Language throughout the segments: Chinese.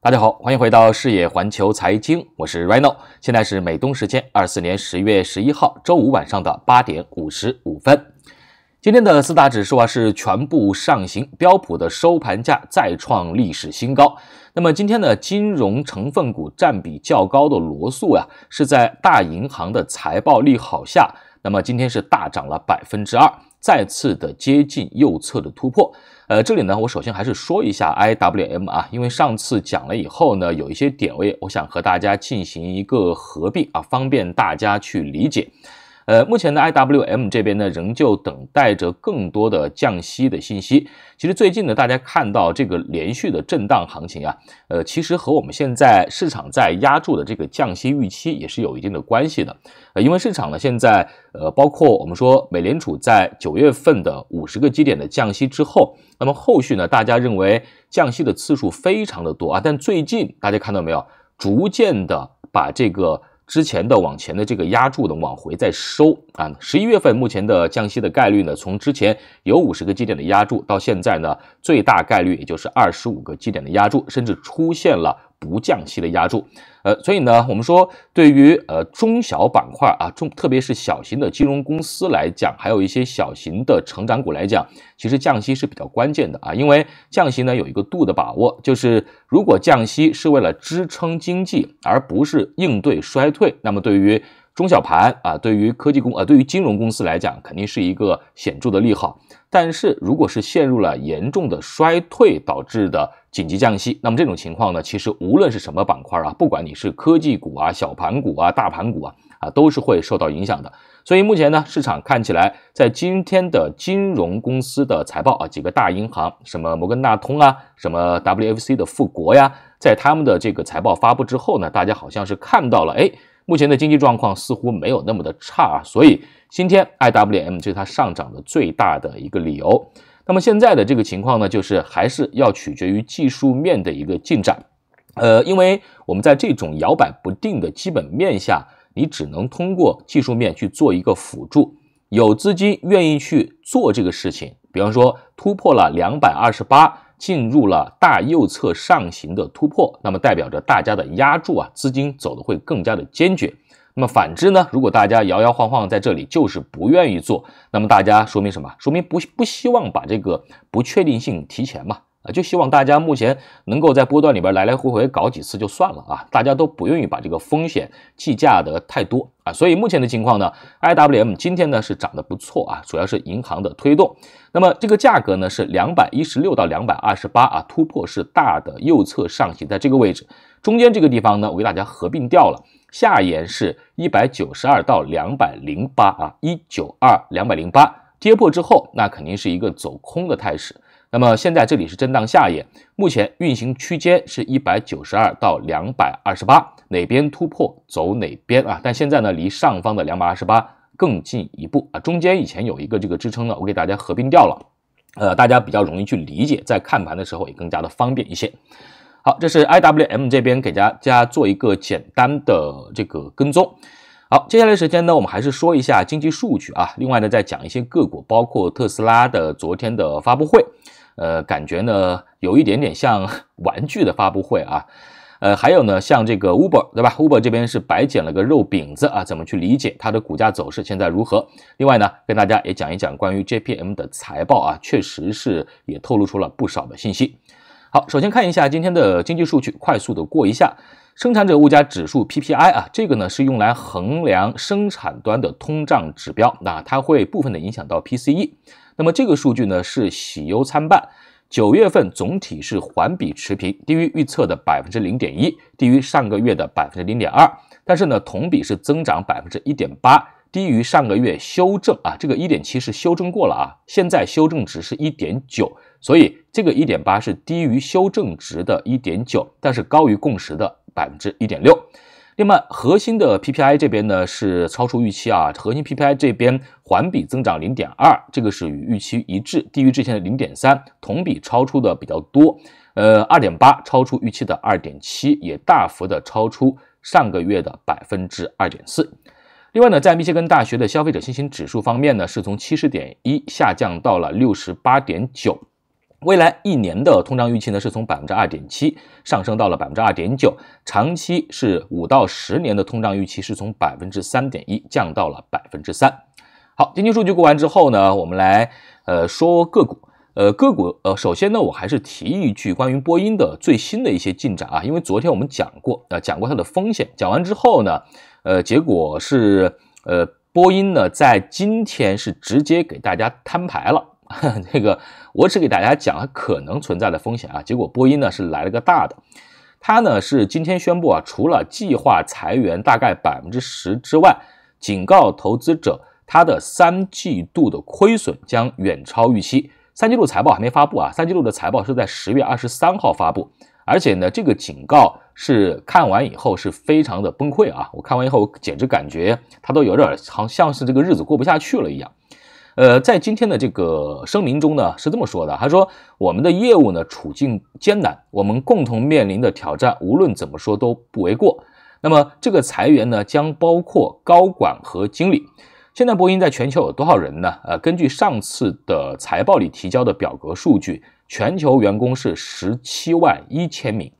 大家好，欢迎回到视野环球财经，我是 Rino，现在是美东时间二四年十月十一号周五晚上的八点五十五分。今天的四大指数啊是全部上行，标普的收盘价再创历史新高。那么今天的金融成分股占比较高的罗素啊，是在大银行的财报利好下，那么今天是大涨了百分之二，再次的接近右侧的突破。呃，这里呢，我首先还是说一下 IWM 啊，因为上次讲了以后呢，有一些点位，我想和大家进行一个合并啊，方便大家去理解。呃，目前呢，IWM 这边呢，仍旧等待着更多的降息的信息。其实最近呢，大家看到这个连续的震荡行情啊，呃，其实和我们现在市场在压住的这个降息预期也是有一定的关系的。呃，因为市场呢，现在呃，包括我们说美联储在九月份的五十个基点的降息之后，那么后续呢，大家认为降息的次数非常的多啊，但最近大家看到没有，逐渐的把这个。之前的往前的这个压住的往回再收啊，十一月份目前的降息的概率呢，从之前有五十个基点的压住到现在呢，最大概率也就是二十五个基点的压住，甚至出现了。不降息的压住。呃，所以呢，我们说对于呃中小板块啊，中特别是小型的金融公司来讲，还有一些小型的成长股来讲，其实降息是比较关键的啊，因为降息呢有一个度的把握，就是如果降息是为了支撑经济，而不是应对衰退，那么对于。中小盘啊，对于科技公啊，对于金融公司来讲，肯定是一个显著的利好。但是，如果是陷入了严重的衰退导致的紧急降息，那么这种情况呢，其实无论是什么板块啊，不管你是科技股啊、小盘股啊、大盘股啊，啊，都是会受到影响的。所以，目前呢，市场看起来在今天的金融公司的财报啊，几个大银行，什么摩根大通啊，什么 WFC 的富国呀，在他们的这个财报发布之后呢，大家好像是看到了，哎。目前的经济状况似乎没有那么的差啊，所以今天 IWM 就它上涨的最大的一个理由。那么现在的这个情况呢，就是还是要取决于技术面的一个进展。呃，因为我们在这种摇摆不定的基本面下，你只能通过技术面去做一个辅助。有资金愿意去做这个事情，比方说突破了两百二十八。进入了大右侧上行的突破，那么代表着大家的压住啊，资金走的会更加的坚决。那么反之呢？如果大家摇摇晃晃在这里，就是不愿意做，那么大家说明什么？说明不不希望把这个不确定性提前嘛。啊，就希望大家目前能够在波段里边来来回回搞几次就算了啊，大家都不愿意把这个风险计价的太多啊，所以目前的情况呢，IWM 今天呢是涨得不错啊，主要是银行的推动。那么这个价格呢是两百一十六到两百二十八啊，突破是大的右侧上行，在这个位置中间这个地方呢，我给大家合并掉了，下沿是一百九十二到两百零八啊，一九二两百零八跌破之后，那肯定是一个走空的态势。那么现在这里是震荡下沿，目前运行区间是一百九十二到两百二十八，哪边突破走哪边啊？但现在呢离上方的两百二十八更进一步啊，中间以前有一个这个支撑呢，我给大家合并掉了，呃，大家比较容易去理解，在看盘的时候也更加的方便一些。好，这是 IWM 这边给大家做一个简单的这个跟踪。好，接下来时间呢，我们还是说一下经济数据啊，另外呢再讲一些个股，包括特斯拉的昨天的发布会。呃，感觉呢有一点点像 玩具的发布会啊，呃，还有呢，像这个 Uber 对吧？Uber 这边是白捡了个肉饼子啊，怎么去理解它的股价走势现在如何？另外呢，跟大家也讲一讲关于 JPM 的财报啊，确实是也透露出了不少的信息。好，首先看一下今天的经济数据，快速的过一下。生产者物价指数 PPI 啊，这个呢是用来衡量生产端的通胀指标，那它会部分的影响到 PCE。那么这个数据呢是喜忧参半，九月份总体是环比持平，低于预测的百分之零点一，低于上个月的百分之零点二，但是呢同比是增长百分之一点八，低于上个月修正啊，这个一点七是修正过了啊，现在修正值是一点九。所以这个一点八是低于修正值的一点九，但是高于共识的百分之一点六。另外，核心的 PPI 这边呢是超出预期啊，核心 PPI 这边环比增长零点二，这个是与预期一致，低于之前的零点三，同比超出的比较多。呃，二点八超出预期的二点七，也大幅的超出上个月的百分之二点四。另外呢，在密歇根大学的消费者信心指数方面呢，是从七十点一下降到了六十八点九。未来一年的通胀预期呢，是从百分之二点七上升到了百分之二点九，长期是五到十年的通胀预期是从百分之三点一降到了百分之三。好，经济数据过完之后呢，我们来呃说个股，呃个股呃首先呢，我还是提一句关于波音的最新的一些进展啊，因为昨天我们讲过啊，讲过它的风险，讲完之后呢，呃结果是呃波音呢在今天是直接给大家摊牌了。那 个，我只给大家讲了可能存在的风险啊。结果波音呢是来了个大的，他呢是今天宣布啊，除了计划裁员大概百分之十之外，警告投资者他的三季度的亏损将远超预期。三季度财报还没发布啊，三季度的财报是在十月二十三号发布。而且呢，这个警告是看完以后是非常的崩溃啊！我看完以后，我简直感觉他都有点好像是这个日子过不下去了一样。呃，在今天的这个声明中呢，是这么说的，他说我们的业务呢处境艰难，我们共同面临的挑战，无论怎么说都不为过。那么这个裁员呢，将包括高管和经理。现在波音在全球有多少人呢？呃，根据上次的财报里提交的表格数据，全球员工是十七万一千名，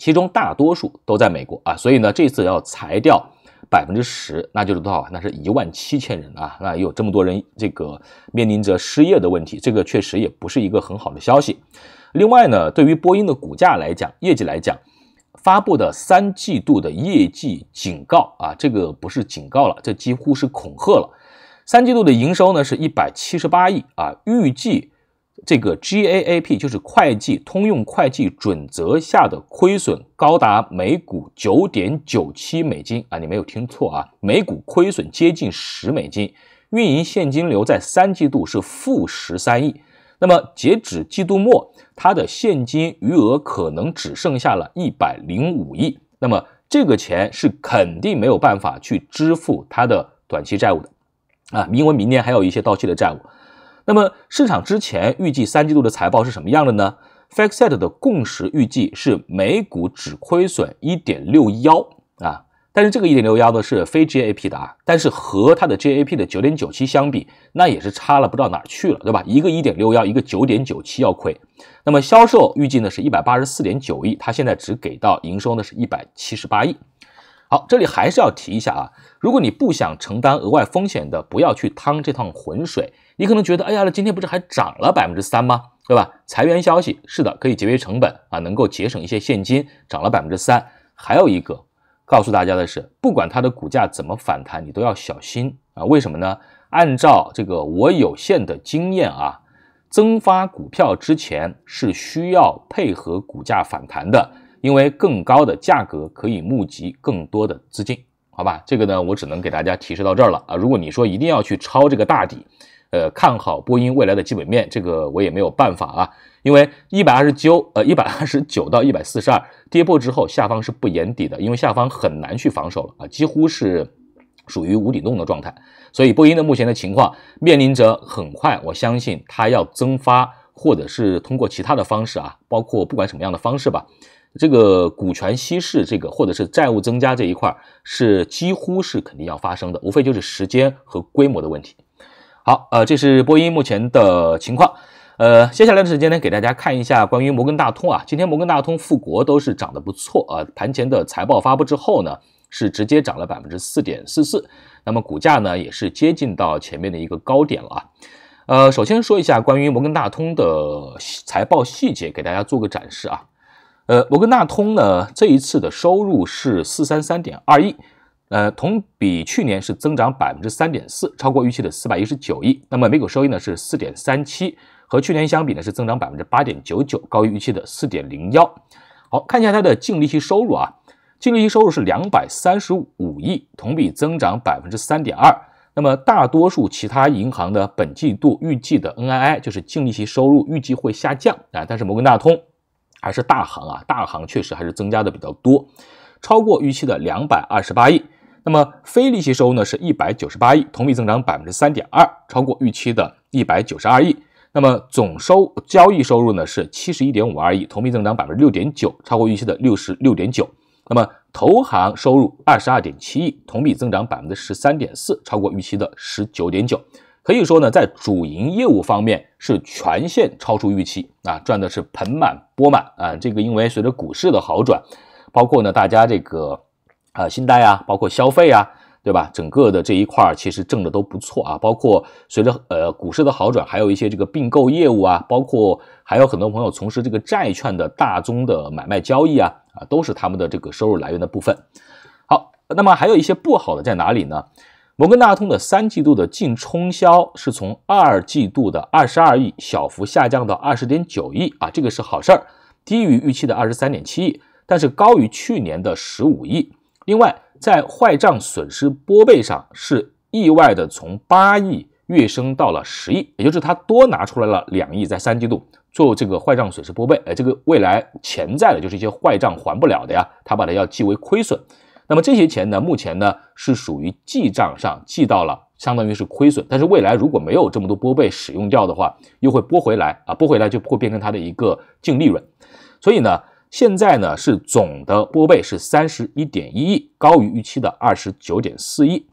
其中大多数都在美国啊，所以呢，这次要裁掉。百分之十，那就是多少？那是一万七千人啊！那有这么多人，这个面临着失业的问题，这个确实也不是一个很好的消息。另外呢，对于波音的股价来讲，业绩来讲，发布的三季度的业绩警告啊，这个不是警告了，这几乎是恐吓了。三季度的营收呢是一百七十八亿啊，预计。这个 GAAP 就是会计通用会计准则下的亏损高达每股九点九七美金啊，你没有听错啊，每股亏损接近十美金，运营现金流在三季度是负十三亿，那么截止季度末，它的现金余额可能只剩下了一百零五亿，那么这个钱是肯定没有办法去支付它的短期债务的，啊，因为明年还有一些到期的债务。那么市场之前预计三季度的财报是什么样的呢？Factset 的共识预计是每股只亏损一点六幺啊，但是这个一点六幺呢是非 GAP 的啊，但是和它的 GAP 的九点九七相比，那也是差了不知道哪去了，对吧？一个一点六幺，一个九点九七要亏。那么销售预计呢是一百八十四点九亿，它现在只给到营收呢是一百七十八亿。好，这里还是要提一下啊，如果你不想承担额外风险的，不要去趟这趟浑水。你可能觉得，哎呀，今天不是还涨了百分之三吗？对吧？裁员消息，是的，可以节约成本啊，能够节省一些现金，涨了百分之三。还有一个，告诉大家的是，不管它的股价怎么反弹，你都要小心啊。为什么呢？按照这个我有限的经验啊，增发股票之前是需要配合股价反弹的。因为更高的价格可以募集更多的资金，好吧，这个呢，我只能给大家提示到这儿了啊。如果你说一定要去抄这个大底，呃，看好波音未来的基本面，这个我也没有办法啊。因为一百二十九，呃，一百二十九到一百四十二跌破之后，下方是不言底的，因为下方很难去防守了啊，几乎是属于无底洞的状态。所以波音的目前的情况面临着很快，我相信它要增发或者是通过其他的方式啊，包括不管什么样的方式吧。这个股权稀释，这个或者是债务增加这一块，是几乎是肯定要发生的，无非就是时间和规模的问题。好，呃，这是波音目前的情况。呃，接下来的时间呢，给大家看一下关于摩根大通啊。今天摩根大通复国都是涨得不错啊，盘前的财报发布之后呢，是直接涨了百分之四点四四，那么股价呢也是接近到前面的一个高点了啊。呃，首先说一下关于摩根大通的财报细节，给大家做个展示啊。呃，摩根大通呢，这一次的收入是四三三点二亿，呃，同比去年是增长百分之三点四，超过预期的四百一十九亿。那么每股收益呢是四点三七，和去年相比呢是增长百分之八点九九，高于预期的四点零幺。好看一下它的净利息收入啊，净利息收入是两百三十五亿，同比增长百分之三点二。那么大多数其他银行的本季度预计的 NII 就是净利息收入预计会下降啊，但是摩根大通。还是大行啊，大行确实还是增加的比较多，超过预期的两百二十八亿。那么非利息收入呢是一百九十八亿，同比增长百分之三点二，超过预期的一百九十二亿。那么总收交易收入呢是七十一点五二亿，同比增长百分之六点九，超过预期的六十六点九。那么投行收入二十二点七亿，同比增长百分之十三点四，超过预期的十九点九。可以说呢，在主营业务方面是全线超出预期啊，赚的是盆满钵满啊。这个因为随着股市的好转，包括呢大家这个啊，信贷啊，包括消费啊，对吧？整个的这一块其实挣的都不错啊。包括随着呃股市的好转，还有一些这个并购业务啊，包括还有很多朋友从事这个债券的大宗的买卖交易啊，啊都是他们的这个收入来源的部分。好，那么还有一些不好的在哪里呢？摩根大通的三季度的净冲销是从二季度的二十二亿小幅下降到二十点九亿啊，这个是好事儿，低于预期的二十三点七亿，但是高于去年的十五亿。另外，在坏账损失拨备上是意外的从八亿跃升到了十亿，也就是它多拿出来了两亿在三季度做这个坏账损失拨备，哎，这个未来潜在的就是一些坏账还不了的呀，它把它要记为亏损。那么这些钱呢？目前呢是属于记账上记到了，相当于是亏损。但是未来如果没有这么多拨备使用掉的话，又会拨回来啊，拨回来就会变成它的一个净利润。所以呢，现在呢是总的拨备是三十一点一亿，高于预期的二十九点四亿。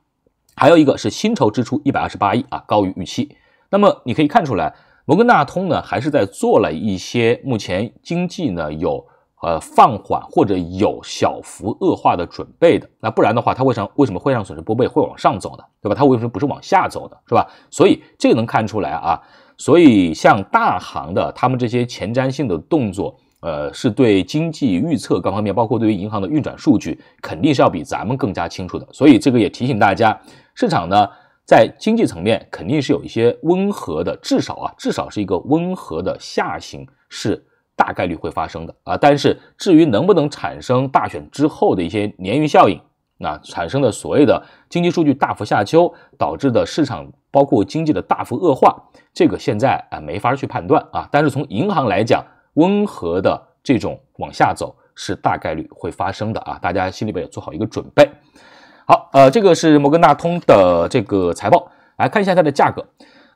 还有一个是薪酬支出一百二十八亿啊，高于预期。那么你可以看出来，摩根大通呢还是在做了一些目前经济呢有。呃，放缓或者有小幅恶化的准备的，那不然的话，它为什么为什么会让损失拨备会往上走呢？对吧？它为什么不是往下走的，是吧？所以这个能看出来啊。所以像大行的他们这些前瞻性的动作，呃，是对经济预测各方面，包括对于银行的运转数据，肯定是要比咱们更加清楚的。所以这个也提醒大家，市场呢在经济层面肯定是有一些温和的，至少啊，至少是一个温和的下行是。大概率会发生的啊，但是至于能不能产生大选之后的一些鲶鱼效应，那产生的所谓的经济数据大幅下丘导致的市场包括经济的大幅恶化，这个现在啊没法去判断啊。但是从银行来讲，温和的这种往下走是大概率会发生的啊，大家心里边也做好一个准备。好，呃，这个是摩根大通的这个财报，来看一下它的价格。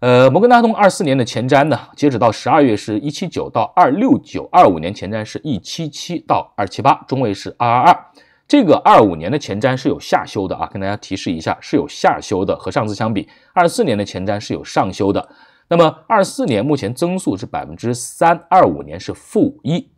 呃，摩根大通二四年的前瞻呢，截止到十二月是一七九到二六九，二五年前瞻是一七七到二七八，中位是二二二。这个二五年的前瞻是有下修的啊，跟大家提示一下，是有下修的。和上次相比，二四年的前瞻是有上修的。那么二四年目前增速是百分之三，二五年是负一，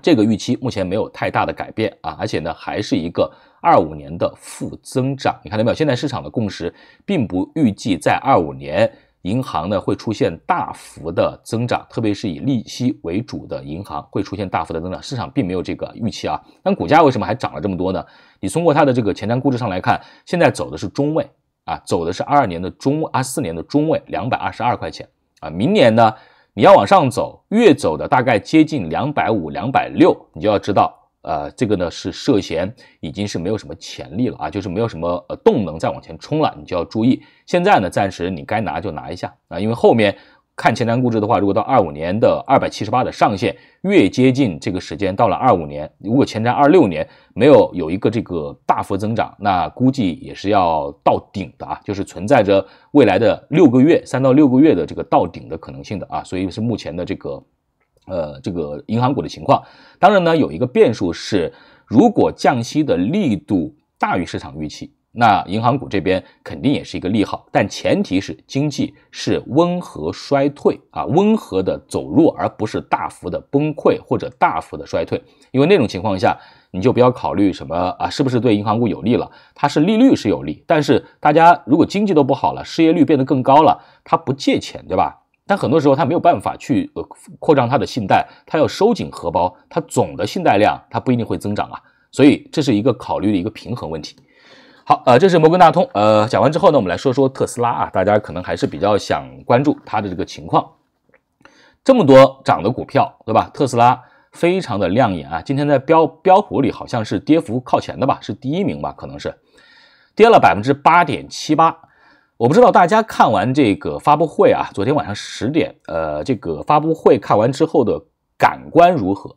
这个预期目前没有太大的改变啊，而且呢还是一个二五年的负增长。你看到没有？现在市场的共识并不预计在二五年。银行呢会出现大幅的增长，特别是以利息为主的银行会出现大幅的增长。市场并没有这个预期啊，但股价为什么还涨了这么多呢？你通过它的这个前瞻估值上来看，现在走的是中位啊，走的是二二年的中，二四年的中位两百二十二块钱啊，明年呢你要往上走，越走的大概接近两百五、两百六，你就要知道。呃，这个呢是涉嫌已经是没有什么潜力了啊，就是没有什么呃动能再往前冲了，你就要注意。现在呢，暂时你该拿就拿一下啊，因为后面看前瞻估值的话，如果到二五年的二百七十八的上限越接近这个时间，到了二五年，如果前瞻二六年没有有一个这个大幅增长，那估计也是要到顶的啊，就是存在着未来的六个月三到六个月的这个到顶的可能性的啊，所以是目前的这个。呃，这个银行股的情况，当然呢有一个变数是，如果降息的力度大于市场预期，那银行股这边肯定也是一个利好。但前提是经济是温和衰退啊，温和的走弱，而不是大幅的崩溃或者大幅的衰退。因为那种情况下，你就不要考虑什么啊，是不是对银行股有利了？它是利率是有利，但是大家如果经济都不好了，失业率变得更高了，它不借钱，对吧？但很多时候，它没有办法去呃扩张它的信贷，它要收紧荷包，它总的信贷量它不一定会增长啊，所以这是一个考虑的一个平衡问题。好，呃，这是摩根大通，呃，讲完之后呢，我们来说说特斯拉啊，大家可能还是比较想关注它的这个情况。这么多涨的股票，对吧？特斯拉非常的亮眼啊，今天在标标普里好像是跌幅靠前的吧，是第一名吧？可能是跌了百分之八点七八。我不知道大家看完这个发布会啊，昨天晚上十点，呃，这个发布会看完之后的感官如何？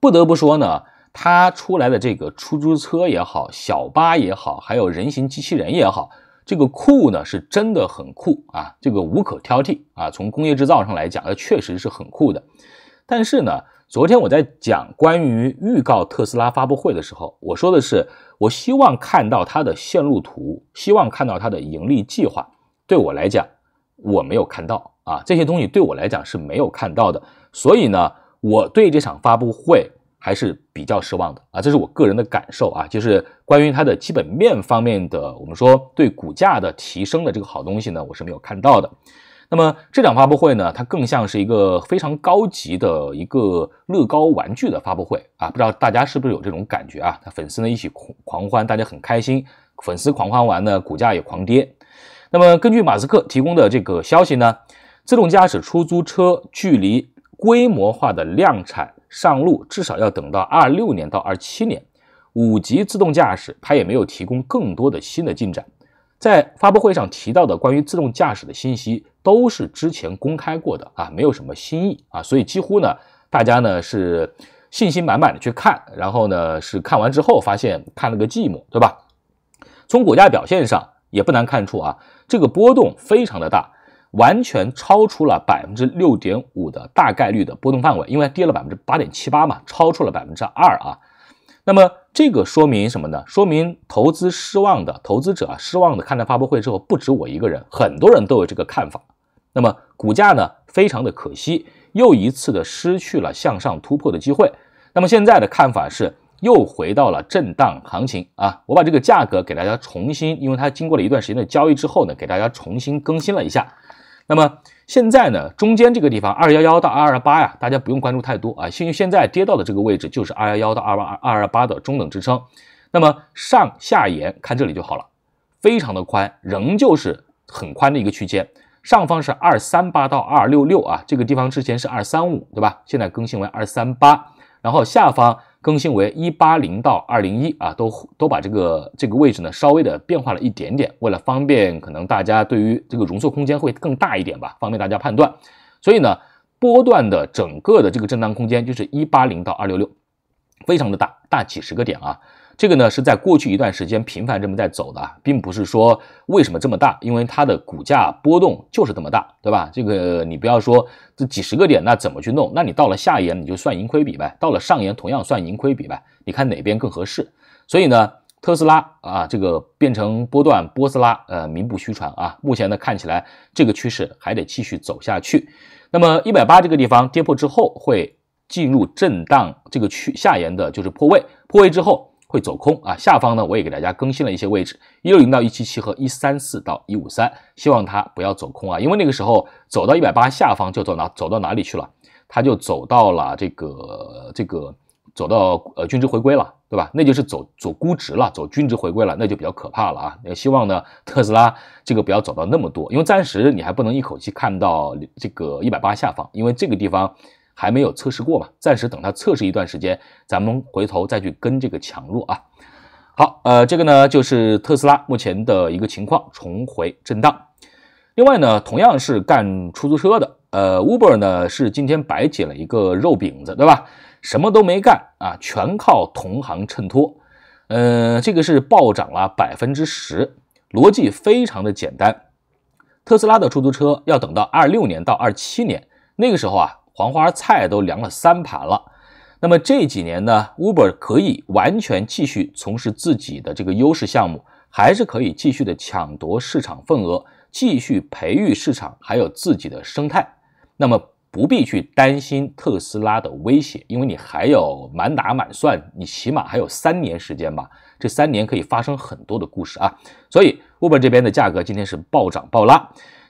不得不说呢，它出来的这个出租车也好，小巴也好，还有人形机器人也好，这个酷呢是真的很酷啊，这个无可挑剔啊，从工业制造上来讲，它确实是很酷的。但是呢，昨天我在讲关于预告特斯拉发布会的时候，我说的是。我希望看到它的线路图，希望看到它的盈利计划。对我来讲，我没有看到啊，这些东西对我来讲是没有看到的。所以呢，我对这场发布会还是比较失望的啊，这是我个人的感受啊，就是关于它的基本面方面的，我们说对股价的提升的这个好东西呢，我是没有看到的。那么这场发布会呢，它更像是一个非常高级的一个乐高玩具的发布会啊，不知道大家是不是有这种感觉啊？粉丝呢一起狂狂欢，大家很开心，粉丝狂欢完呢，股价也狂跌。那么根据马斯克提供的这个消息呢，自动驾驶出租车距离规模化的量产上路，至少要等到二六年到二七年。五级自动驾驶，它也没有提供更多的新的进展。在发布会上提到的关于自动驾驶的信息都是之前公开过的啊，没有什么新意啊，所以几乎呢，大家呢是信心满满的去看，然后呢是看完之后发现看了个寂寞，对吧？从股价表现上也不难看出啊，这个波动非常的大，完全超出了百分之六点五的大概率的波动范围，因为跌了百分之八点七八嘛，超出了百分之二啊，那么。这个说明什么呢？说明投资失望的投资者啊，失望的看了发布会之后，不止我一个人，很多人都有这个看法。那么股价呢，非常的可惜，又一次的失去了向上突破的机会。那么现在的看法是，又回到了震荡行情啊。我把这个价格给大家重新，因为它经过了一段时间的交易之后呢，给大家重新更新了一下。那么。现在呢，中间这个地方二幺幺到二二八呀，大家不用关注太多啊。现现在跌到的这个位置，就是二幺幺到二八二二八的中等支撑。那么上下沿看这里就好了，非常的宽，仍旧是很宽的一个区间。上方是二三八到二六六啊，这个地方之前是二三五对吧？现在更新为二三八，然后下方。更新为一八零到二零一啊，都都把这个这个位置呢稍微的变化了一点点，为了方便，可能大家对于这个容错空间会更大一点吧，方便大家判断。所以呢，波段的整个的这个震荡空间就是一八零到二六六，非常的大大几十个点啊。这个呢是在过去一段时间频繁这么在走的，并不是说为什么这么大，因为它的股价波动就是这么大，对吧？这个你不要说这几十个点，那怎么去弄？那你到了下沿你就算盈亏比呗，到了上沿同样算盈亏比呗，你看哪边更合适？所以呢，特斯拉啊，这个变成波段波斯拉，呃，名不虚传啊。目前呢，看起来这个趋势还得继续走下去。那么一百八这个地方跌破之后，会进入震荡这个区下沿的就是破位，破位之后。会走空啊，下方呢我也给大家更新了一些位置，一六零到一七七和一三四到一五三，希望它不要走空啊，因为那个时候走到一百八下方就走哪走到哪里去了，它就走到了这个这个走到呃均值回归了，对吧？那就是走走估值了，走均值回归了，那就比较可怕了啊！也希望呢特斯拉这个不要走到那么多，因为暂时你还不能一口气看到这个一百八下方，因为这个地方。还没有测试过嘛，暂时等它测试一段时间，咱们回头再去跟这个强弱啊。好，呃，这个呢就是特斯拉目前的一个情况，重回震荡。另外呢，同样是干出租车的，呃，Uber 呢是今天白捡了一个肉饼子，对吧？什么都没干啊，全靠同行衬托。呃，这个是暴涨了百分之十，逻辑非常的简单。特斯拉的出租车要等到二六年到二七年那个时候啊。黄花菜都凉了三盘了，那么这几年呢，Uber 可以完全继续从事自己的这个优势项目，还是可以继续的抢夺市场份额，继续培育市场，还有自己的生态，那么不必去担心特斯拉的威胁，因为你还有满打满算，你起码还有三年时间吧，这三年可以发生很多的故事啊，所以 Uber 这边的价格今天是暴涨暴拉。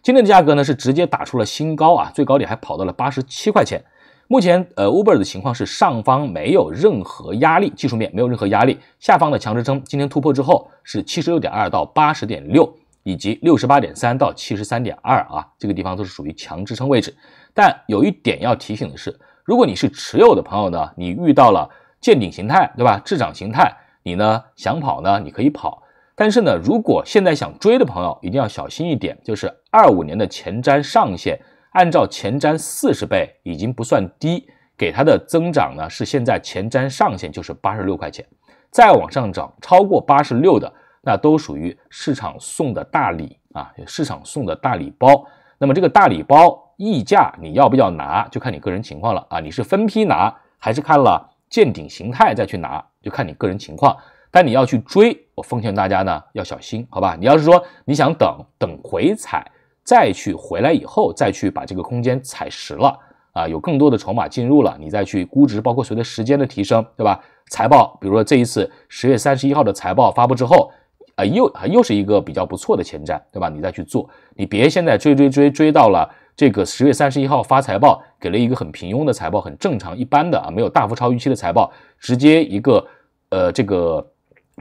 今天的价格呢是直接打出了新高啊，最高点还跑到了八十七块钱。目前呃，Uber 的情况是上方没有任何压力，技术面没有任何压力，下方的强支撑，今天突破之后是七十六点二到八十点六，以及六十八点三到七十三点二啊，这个地方都是属于强支撑位置。但有一点要提醒的是，如果你是持有的朋友呢，你遇到了见顶形态，对吧？滞涨形态，你呢想跑呢，你可以跑。但是呢，如果现在想追的朋友，一定要小心一点。就是二五年的前瞻上限，按照前瞻四十倍已经不算低，给它的增长呢是现在前瞻上限就是八十六块钱，再往上涨超过八十六的，那都属于市场送的大礼啊，市场送的大礼包。那么这个大礼包溢价你要不要拿，就看你个人情况了啊。你是分批拿，还是看了见顶形态再去拿，就看你个人情况。但你要去追。我奉劝大家呢，要小心，好吧？你要是说你想等等回踩，再去回来以后，再去把这个空间踩实了啊，有更多的筹码进入了，你再去估值，包括随着时间的提升，对吧？财报，比如说这一次十月三十一号的财报发布之后，啊，又啊又是一个比较不错的前瞻，对吧？你再去做，你别现在追追追追到了这个十月三十一号发财报，给了一个很平庸的财报，很正常一般的啊，没有大幅超预期的财报，直接一个呃这个。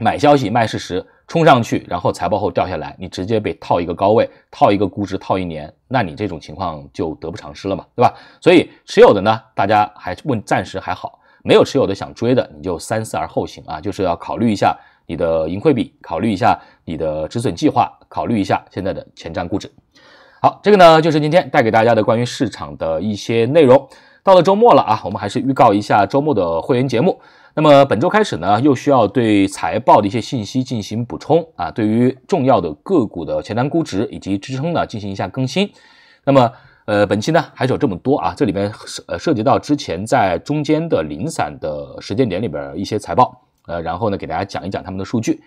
买消息，卖事实，冲上去，然后财报后掉下来，你直接被套一个高位，套一个估值，套一年，那你这种情况就得不偿失了嘛，对吧？所以持有的呢，大家还问暂时还好，没有持有的想追的，你就三思而后行啊，就是要考虑一下你的盈亏比，考虑一下你的止损计划，考虑一下现在的前瞻估值。好，这个呢就是今天带给大家的关于市场的一些内容。到了周末了啊，我们还是预告一下周末的会员节目。那么本周开始呢，又需要对财报的一些信息进行补充啊，对于重要的个股的前瞻估值以及支撑呢进行一下更新。那么，呃，本期呢还是有这么多啊，这里面涉涉及到之前在中间的零散的时间点里边一些财报，呃，然后呢给大家讲一讲他们的数据。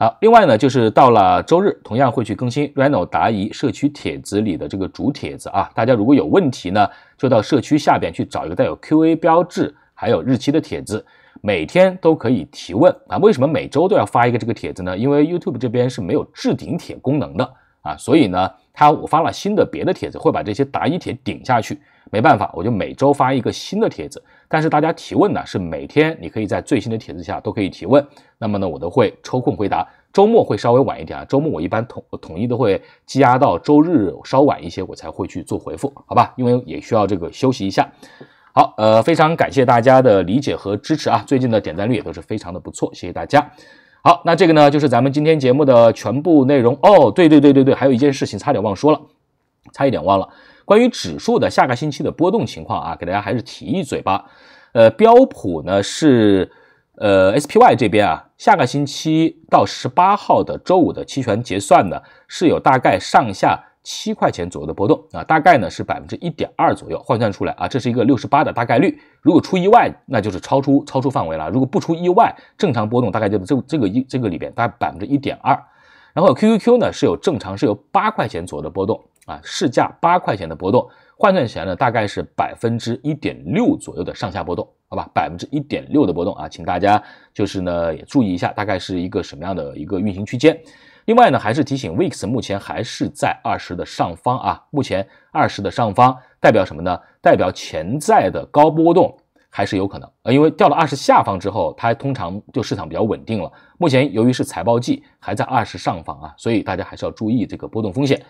好，另外呢就是到了周日，同样会去更新 r e n o 答疑社区帖子里的这个主帖子啊，大家如果有问题呢，就到社区下边去找一个带有 QA 标志还有日期的帖子。每天都可以提问啊，为什么每周都要发一个这个帖子呢？因为 YouTube 这边是没有置顶帖功能的啊，所以呢，他我发了新的别的帖子，会把这些答疑帖顶下去。没办法，我就每周发一个新的帖子。但是大家提问呢，是每天你可以在最新的帖子下都可以提问。那么呢，我都会抽空回答。周末会稍微晚一点啊，周末我一般统统一都会积压到周日稍晚一些，我才会去做回复，好吧？因为也需要这个休息一下。好，呃，非常感谢大家的理解和支持啊！最近的点赞率也都是非常的不错，谢谢大家。好，那这个呢，就是咱们今天节目的全部内容哦。对对对对对，还有一件事情差点忘说了，差一点忘了，关于指数的下个星期的波动情况啊，给大家还是提一嘴吧。呃，标普呢是呃 SPY 这边啊，下个星期到十八号的周五的期权结算呢，是有大概上下。七块钱左右的波动啊，大概呢是百分之一点二左右，换算出来啊，这是一个六十八的大概率。如果出意外，那就是超出超出范围了。如果不出意外，正常波动大概就这这个一这个里边大概百分之一点二。然后 QQQ 呢是有正常是有八块钱左右的波动啊，市价八块钱的波动，换算起来呢大概是百分之一点六左右的上下波动，好吧，百分之一点六的波动啊，请大家就是呢也注意一下，大概是一个什么样的一个运行区间。另外呢，还是提醒，VIX 目前还是在二十的上方啊，目前二十的上方代表什么呢？代表潜在的高波动还是有可能，呃，因为掉了二十下方之后，它通常就市场比较稳定了。目前由于是财报季，还在二十上方啊，所以大家还是要注意这个波动风险。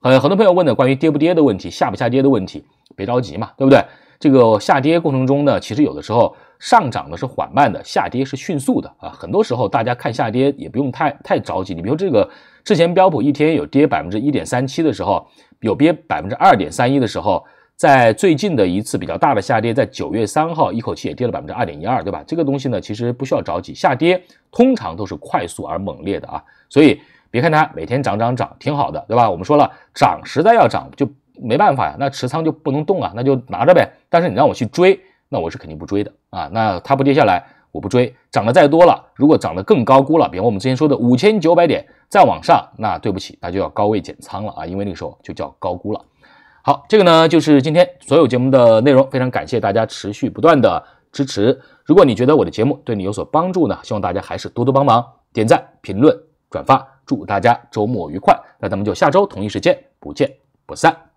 呃，很多朋友问的关于跌不跌的问题，下不下跌的问题，别着急嘛，对不对？这个下跌过程中呢，其实有的时候上涨的是缓慢的，下跌是迅速的啊。很多时候大家看下跌也不用太太着急。你比如这个之前标普一天有跌百分之一点三七的时候，有跌百分之二点三一的时候，在最近的一次比较大的下跌，在九月三号一口气也跌了百分之二点一二，对吧？这个东西呢，其实不需要着急。下跌通常都是快速而猛烈的啊，所以别看它每天涨涨涨挺好的，对吧？我们说了，涨实在要涨就。没办法呀，那持仓就不能动啊，那就拿着呗。但是你让我去追，那我是肯定不追的啊。那它不跌下来，我不追。涨得再多了，如果涨得更高估了，比方我们之前说的五千九百点再往上，那对不起，那就要高位减仓了啊，因为那个时候就叫高估了。好，这个呢就是今天所有节目的内容，非常感谢大家持续不断的支持。如果你觉得我的节目对你有所帮助呢，希望大家还是多多帮忙点赞、评论、转发。祝大家周末愉快，那咱们就下周同一时间不见不散。